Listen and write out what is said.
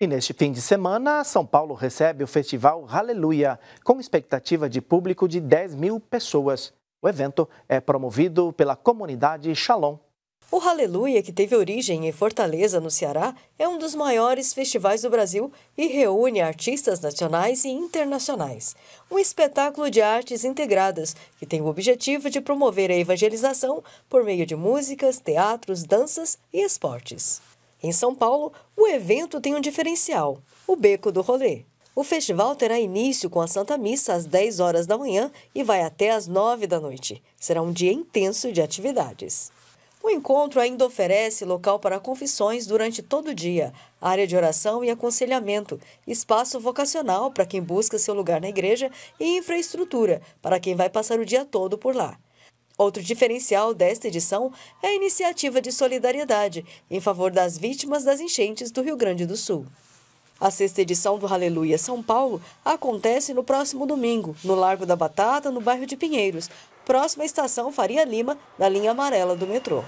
E neste fim de semana, São Paulo recebe o Festival Hallelujah, com expectativa de público de 10 mil pessoas. O evento é promovido pela comunidade Shalom. O Hallelujah, que teve origem em Fortaleza, no Ceará, é um dos maiores festivais do Brasil e reúne artistas nacionais e internacionais. Um espetáculo de artes integradas que tem o objetivo de promover a evangelização por meio de músicas, teatros, danças e esportes. Em São Paulo, o evento tem um diferencial: o Beco do Rolê. O festival terá início com a Santa Missa às 10 horas da manhã e vai até às 9 da noite. Será um dia intenso de atividades. O encontro ainda oferece local para confissões durante todo o dia, área de oração e aconselhamento, espaço vocacional para quem busca seu lugar na igreja e infraestrutura para quem vai passar o dia todo por lá. Outro diferencial desta edição é a iniciativa de solidariedade em favor das vítimas das enchentes do Rio Grande do Sul. A sexta edição do Aleluia São Paulo acontece no próximo domingo, no Largo da Batata, no bairro de Pinheiros, próxima à estação Faria Lima, na linha amarela do metrô.